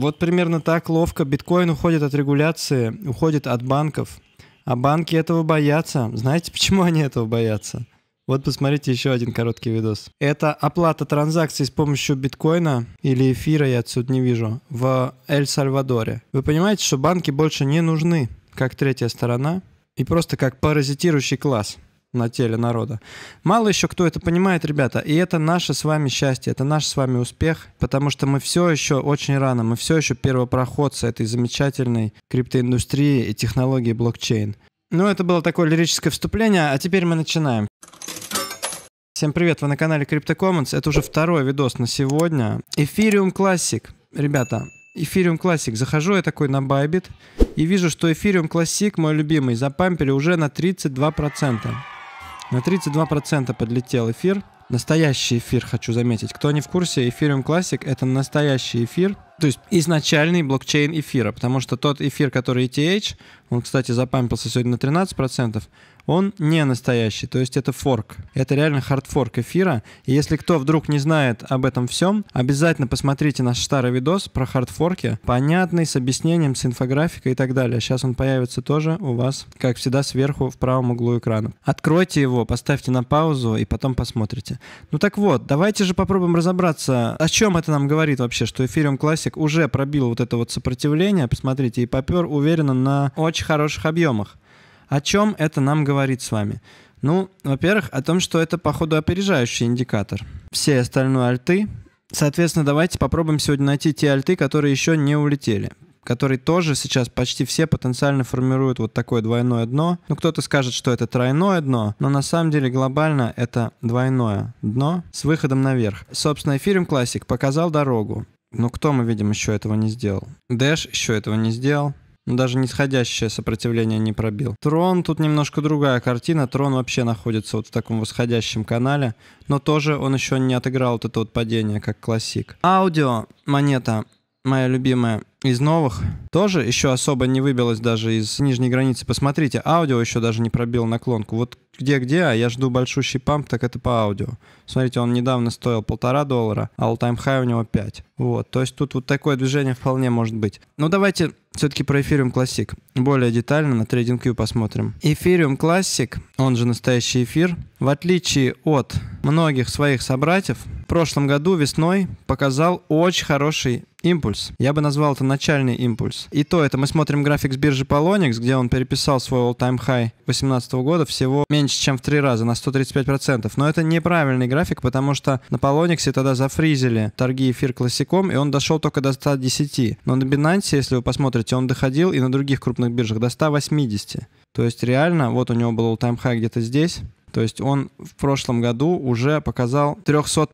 Вот примерно так ловко биткоин уходит от регуляции, уходит от банков. А банки этого боятся. Знаете, почему они этого боятся? Вот посмотрите еще один короткий видос. Это оплата транзакций с помощью биткоина или эфира, я отсюда не вижу, в Эль-Сальвадоре. Вы понимаете, что банки больше не нужны как третья сторона и просто как паразитирующий класс на теле народа. Мало еще кто это понимает, ребята, и это наше с вами счастье, это наш с вами успех, потому что мы все еще очень рано, мы все еще первопроходцы этой замечательной криптоиндустрии и технологии блокчейн. Ну, это было такое лирическое вступление, а теперь мы начинаем. Всем привет, вы на канале Crypto Commons, это уже второй видос на сегодня. Эфириум Classic, ребята, Эфириум Classic. Захожу я такой на Bybit и вижу, что Эфириум Classic, мой любимый, запампили уже на 32%. На 32% подлетел эфир. Настоящий эфир, хочу заметить. Кто не в курсе, эфириум классик это настоящий эфир, то есть изначальный блокчейн эфира, потому что тот эфир, который ETH, он, кстати, запампился сегодня на 13%, он не настоящий, то есть это форк. Это реально хардфорк эфира. И если кто вдруг не знает об этом всем, обязательно посмотрите наш старый видос про хардфорки, понятный, с объяснением, с инфографикой и так далее. Сейчас он появится тоже у вас, как всегда, сверху в правом углу экрана. Откройте его, поставьте на паузу и потом посмотрите. Ну так вот, давайте же попробуем разобраться, о чем это нам говорит вообще, что эфириум классик Фиксик уже пробил вот это вот сопротивление, посмотрите, и попер уверенно на очень хороших объемах. О чем это нам говорит с вами? Ну, во-первых, о том, что это, походу, опережающий индикатор. Все остальные альты. Соответственно, давайте попробуем сегодня найти те альты, которые еще не улетели которые тоже сейчас почти все потенциально формируют вот такое двойное дно. Ну, кто-то скажет, что это тройное дно, но на самом деле глобально это двойное дно с выходом наверх. Собственно, эфириум классик показал дорогу. Ну, кто мы видим еще этого не сделал? Дэш еще этого не сделал. Ну, даже нисходящее сопротивление не пробил. Трон, тут немножко другая картина. Трон вообще находится вот в таком восходящем канале. Но тоже он еще не отыграл вот это вот падение, как классик. Аудио, монета, моя любимая из новых тоже еще особо не выбилось даже из нижней границы. Посмотрите, аудио еще даже не пробил наклонку. Вот где-где, а я жду большущий памп, так это по аудио. Смотрите, он недавно стоил полтора доллара, а all-time high у него 5. Вот, то есть тут вот такое движение вполне может быть. Ну давайте все-таки про Ethereum классик Более детально на TradingView посмотрим. Ethereum классик он же настоящий эфир, в отличие от многих своих собратьев, в прошлом году весной показал очень хороший импульс. Я бы назвал это начальный импульс. И то это мы смотрим график с биржи Polonix, где он переписал свой all-time high 2018 года всего меньше, чем в три раза, на 135%. Но это неправильный график, потому что на Polonix тогда зафризили торги эфир классиком, и он дошел только до 110. Но на Binance, если вы посмотрите, он доходил и на других крупных биржах до 180. То есть реально, вот у него был all-time high где-то здесь, то есть он в прошлом году уже показал 300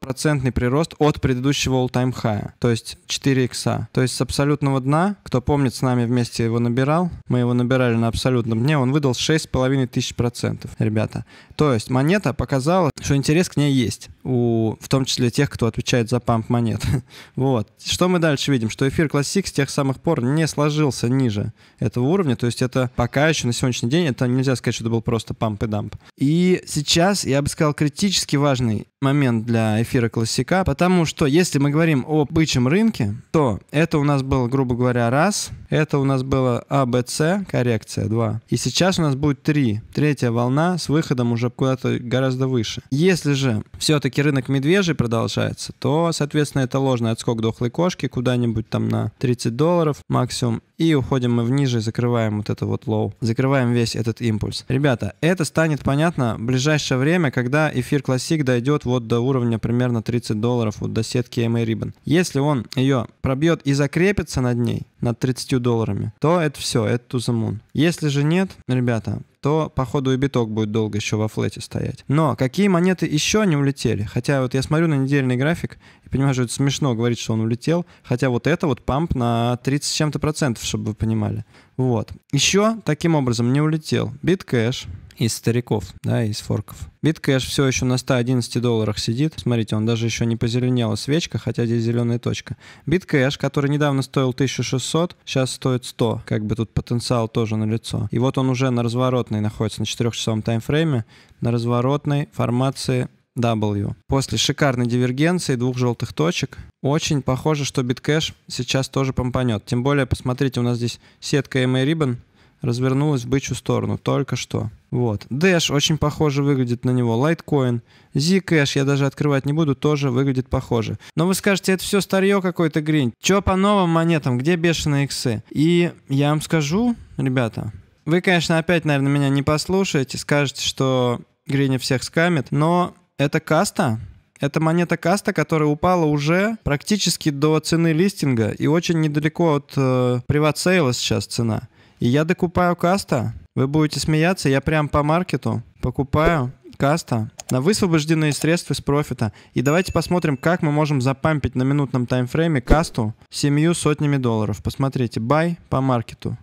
прирост от предыдущего all-time high, то есть 4 икса. То есть с абсолютного дна, кто помнит, с нами вместе его набирал, мы его набирали на абсолютном дне, он выдал 6,5 тысяч процентов, ребята. То есть монета показала что интерес к ней есть, у, в том числе тех, кто отвечает за памп монет. вот. Что мы дальше видим? Что эфир классик с тех самых пор не сложился ниже этого уровня, то есть это пока еще на сегодняшний день, это нельзя сказать, что это был просто памп и дамп. И сейчас, я бы сказал, критически важный момент для эфира классика, потому что если мы говорим о бычьем рынке, то это у нас было грубо говоря, раз, это у нас было АБЦ, коррекция два, и сейчас у нас будет три, третья волна с выходом уже куда-то гораздо выше. Если же все-таки рынок медвежий продолжается, то, соответственно, это ложный отскок дохлой кошки куда-нибудь там на 30 долларов максимум, и уходим мы в и закрываем вот это вот лоу, закрываем весь этот импульс. Ребята, это станет понятно в ближайшее время, когда эфир классик дойдет вот вот до уровня примерно 30 долларов, вот до сетки MA Ribbon. А Если он ее пробьет и закрепится над ней, над 30 долларами, то это все, это to the moon. Если же нет, ребята, то, походу, и биток будет долго еще во флете стоять. Но какие монеты еще не улетели? Хотя вот я смотрю на недельный график и понимаю, что это смешно говорить, что он улетел. Хотя вот это вот памп на 30 с чем-то процентов, чтобы вы понимали. Вот. Еще таким образом не улетел биткэш, из стариков, да, из форков. Биткэш все еще на 111 долларах сидит. Смотрите, он даже еще не позеленел, свечка, хотя здесь зеленая точка. Биткэш, который недавно стоил 1600, сейчас стоит 100. Как бы тут потенциал тоже налицо. И вот он уже на разворотной находится, на 4-часовом таймфрейме, на разворотной формации W. После шикарной дивергенции двух желтых точек очень похоже, что биткэш сейчас тоже помпанет. Тем более, посмотрите, у нас здесь сетка MA Ribbon развернулась в бычью сторону только что. Вот. Dash очень похоже выглядит на него. Litecoin. Zcash я даже открывать не буду, тоже выглядит похоже. Но вы скажете, это все старье какой-то гринь. Че по новым монетам? Где бешеные иксы? И я вам скажу, ребята, вы, конечно, опять, наверное, меня не послушаете, скажете, что Гриня всех скамит, но это каста, это монета каста, которая упала уже практически до цены листинга и очень недалеко от э, приват-сейла сейчас цена. И я докупаю каста. Вы будете смеяться, я прям по маркету покупаю каста на высвобожденные средства из профита. И давайте посмотрим, как мы можем запампить на минутном таймфрейме касту семью сотнями долларов. Посмотрите, бай по маркету.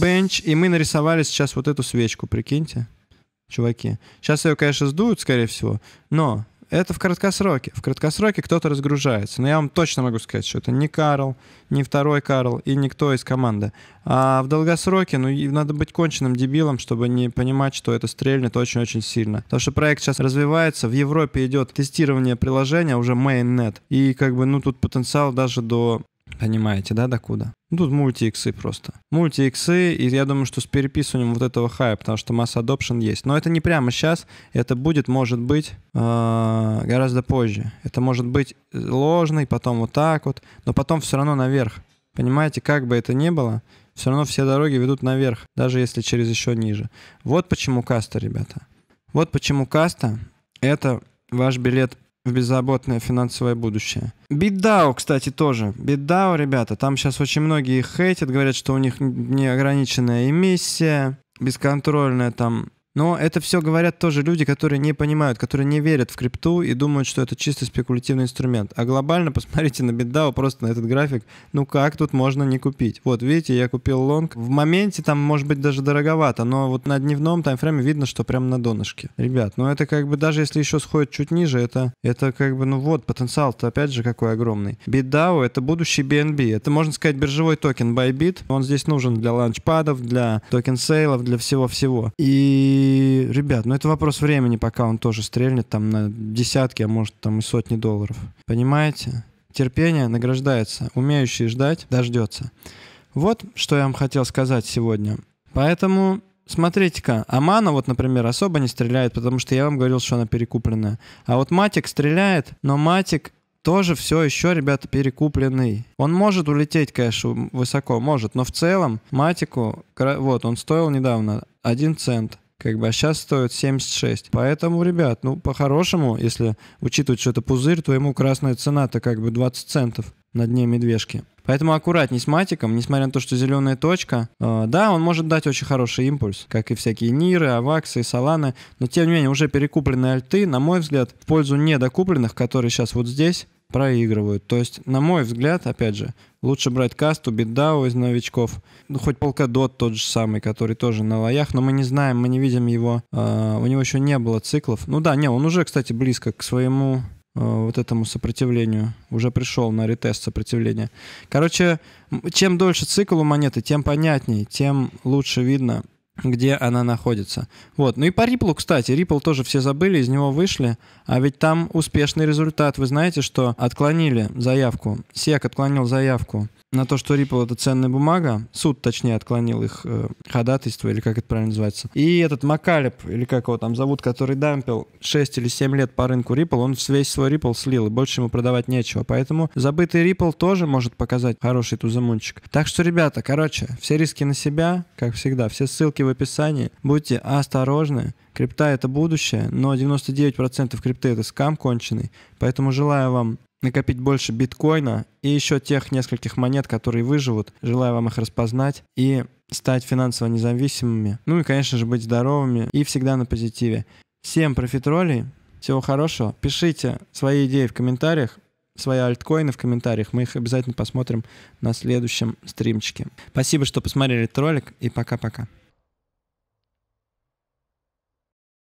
Бенч, и мы нарисовали сейчас вот эту свечку, прикиньте, чуваки. Сейчас ее, конечно, сдуют, скорее всего, но это в краткосроке. В краткосроке кто-то разгружается. Но я вам точно могу сказать, что это не Карл, не второй Карл и никто из команды. А в долгосроке, ну, надо быть конченным дебилом, чтобы не понимать, что это стрельнет очень-очень сильно. Потому что проект сейчас развивается. В Европе идет тестирование приложения, уже mainnet. И как бы, ну, тут потенциал даже до Понимаете, да, докуда? Ну, тут мульти-иксы просто. Мульти-иксы, и я думаю, что с переписыванием вот этого хая, потому что масса adoption есть. Но это не прямо сейчас, это будет, может быть, э, гораздо позже. Это может быть ложный, потом вот так вот, но потом все равно наверх. Понимаете, как бы это ни было, все равно все дороги ведут наверх, даже если через еще ниже. Вот почему каста, ребята. Вот почему каста — это ваш билет в беззаботное финансовое будущее. BitDAO, кстати, тоже. BitDAO, ребята, там сейчас очень многие хейтят, говорят, что у них неограниченная эмиссия, бесконтрольная там но это все говорят тоже люди, которые не понимают, которые не верят в крипту и думают, что это чисто спекулятивный инструмент. А глобально посмотрите на BitDAO, просто на этот график. Ну как тут можно не купить? Вот, видите, я купил лонг. В моменте там, может быть, даже дороговато, но вот на дневном таймфрейме видно, что прям на донышке. Ребят, ну это как бы даже если еще сходит чуть ниже, это, это как бы, ну вот, потенциал-то опять же какой огромный. BitDAO — это будущий BNB. Это, можно сказать, биржевой токен Bybit. Он здесь нужен для ланчпадов, для токен-сейлов, для всего-всего. И ребят, ну это вопрос времени, пока он тоже стрельнет там на десятки, а может там и сотни долларов. Понимаете? Терпение награждается. Умеющий ждать дождется. Вот что я вам хотел сказать сегодня. Поэтому смотрите-ка, Амана вот, например, особо не стреляет, потому что я вам говорил, что она перекупленная. А вот Матик стреляет, но Матик тоже все еще, ребята, перекупленный. Он может улететь, конечно, высоко, может, но в целом Матику, вот, он стоил недавно 1 цент как бы, а сейчас стоит 76. Поэтому, ребят, ну, по-хорошему, если учитывать, что это пузырь, то ему красная цена-то как бы 20 центов на дне медвежки. Поэтому аккуратней с матиком, несмотря на то, что зеленая точка, э, да, он может дать очень хороший импульс, как и всякие Ниры, Аваксы Саланы, но тем не менее уже перекупленные альты, на мой взгляд, в пользу недокупленных, которые сейчас вот здесь, проигрывают. То есть, на мой взгляд, опять же, лучше брать касту, битдау из новичков. Ну, хоть полкадот тот же самый, который тоже на лоях, но мы не знаем, мы не видим его. Э, у него еще не было циклов. Ну да, не, он уже, кстати, близко к своему а, вот этому сопротивлению. Уже пришел на ретест сопротивления. Короче, чем дольше цикл у монеты, тем понятней, тем лучше видно, где она находится. Вот. Ну и по Ripple, кстати, Ripple тоже все забыли, из него вышли, а ведь там успешный результат. Вы знаете, что отклонили заявку, SEC отклонил заявку на то, что Ripple — это ценная бумага, суд, точнее, отклонил их э, ходатайство, или как это правильно называется. И этот Макалип или как его там зовут, который дампил 6 или 7 лет по рынку Ripple, он весь свой Ripple слил, и больше ему продавать нечего. Поэтому забытый Ripple тоже может показать хороший тузамунчик. Так что, ребята, короче, все риски на себя, как всегда. Все ссылки ссылки в описании. Будьте осторожны. Крипта — это будущее, но 99% крипты — это скам конченый. Поэтому желаю вам накопить больше биткоина и еще тех нескольких монет, которые выживут. Желаю вам их распознать и стать финансово независимыми. Ну и, конечно же, быть здоровыми и всегда на позитиве. Всем профитролей, всего хорошего. Пишите свои идеи в комментариях, свои альткоины в комментариях. Мы их обязательно посмотрим на следующем стримчике. Спасибо, что посмотрели этот ролик и пока-пока.